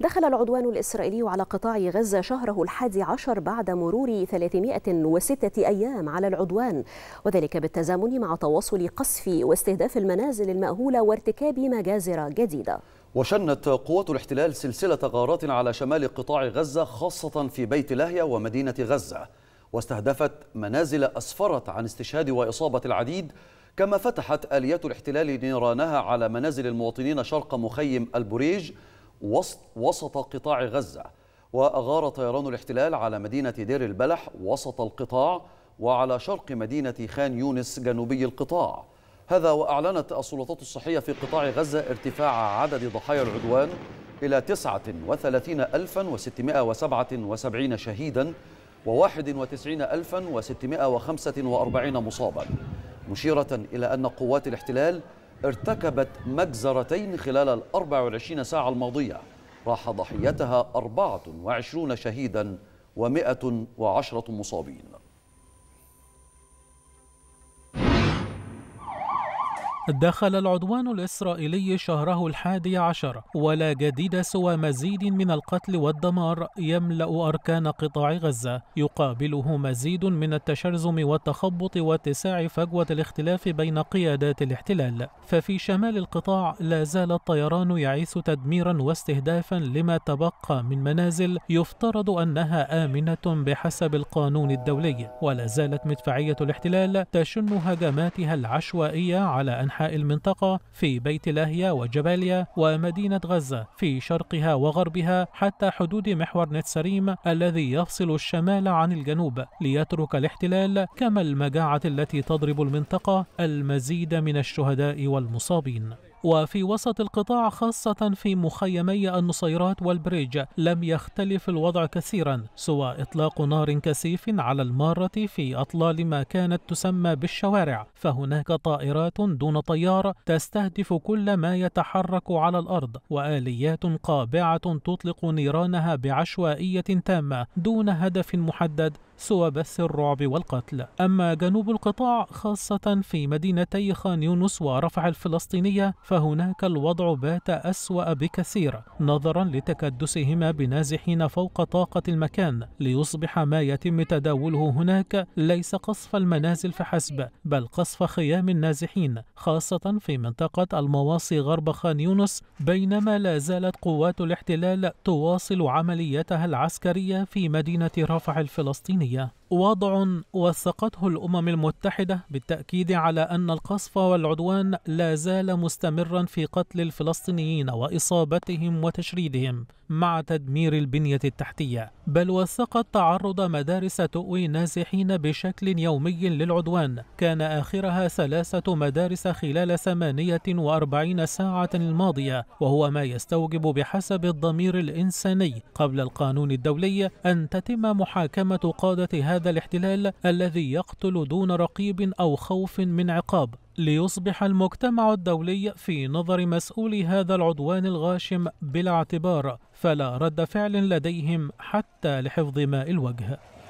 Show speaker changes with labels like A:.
A: دخل العدوان الإسرائيلي على قطاع غزة شهره الحادي عشر بعد مرور 306 أيام على العدوان وذلك بالتزامن مع تواصل قصف واستهداف المنازل المأهولة وارتكاب مجازر جديدة وشنت قوات الاحتلال سلسلة غارات على شمال قطاع غزة خاصة في بيت لاهيا ومدينة غزة واستهدفت منازل أسفرت عن استشهاد وإصابة العديد كما فتحت آليات الاحتلال نيرانها على منازل المواطنين شرق مخيم البريج وسط, وسط قطاع غزة وأغار طيران الاحتلال على مدينة دير البلح وسط القطاع وعلى شرق مدينة خان يونس جنوبي القطاع هذا وأعلنت السلطات الصحية في قطاع غزة ارتفاع عدد ضحايا العدوان إلى 39677 شهيدا و91645 مصابا مشيرة إلى أن قوات الاحتلال ارتكبت مجزرتين خلال ال 24 ساعة الماضية راح ضحيتها 24 شهيدا و110 مصابين
B: دخل العدوان الإسرائيلي شهره الحادي عشر ولا جديد سوى مزيد من القتل والدمار يملأ أركان قطاع غزة يقابله مزيد من التشرزم والتخبط واتساع فجوة الاختلاف بين قيادات الاحتلال ففي شمال القطاع لا زال الطيران يعيث تدميرا واستهدافا لما تبقى من منازل يفترض أنها آمنة بحسب القانون الدولي ولا زالت مدفعية الاحتلال تشن هجماتها العشوائية على أن أنحاء المنطقة في بيت لاهيا وجباليا ومدينة غزة في شرقها وغربها حتى حدود محور نتسريم الذي يفصل الشمال عن الجنوب ليترك الاحتلال كما المجاعة التي تضرب المنطقة المزيد من الشهداء والمصابين وفي وسط القطاع خاصة في مخيمي النصيرات والبريج لم يختلف الوضع كثيرا سوى إطلاق نار كثيف على المارة في أطلال ما كانت تسمى بالشوارع فهناك طائرات دون طيار تستهدف كل ما يتحرك على الأرض وآليات قابعة تطلق نيرانها بعشوائية تامة دون هدف محدد سوى بث الرعب والقتل أما جنوب القطاع خاصة في مدينتي خان يونس ورفح الفلسطينية فهناك الوضع بات أسوأ بكثير نظرا لتكدسهما بنازحين فوق طاقة المكان ليصبح ما يتم تداوله هناك ليس قصف المنازل فحسب بل قصف خيام النازحين خاصة في منطقة المواصي غرب خان يونس بينما لا زالت قوات الاحتلال تواصل عملياتها العسكرية في مدينة رفح الفلسطينية وضع وثقته الامم المتحده بالتاكيد على ان القصف والعدوان لا زال مستمرا في قتل الفلسطينيين واصابتهم وتشريدهم مع تدمير البنيه التحتيه بل وثقت تعرض مدارس تؤوي نازحين بشكل يومي للعدوان كان اخرها ثلاثه مدارس خلال 48 ساعه الماضيه وهو ما يستوجب بحسب الضمير الانساني قبل القانون الدولي ان تتم محاكمه قاده هذا هذا الاحتلال الذي يقتل دون رقيب أو خوف من عقاب ليصبح المجتمع الدولي في نظر مسؤولي هذا العدوان الغاشم بلا اعتبار فلا رد فعل لديهم حتى لحفظ ماء الوجه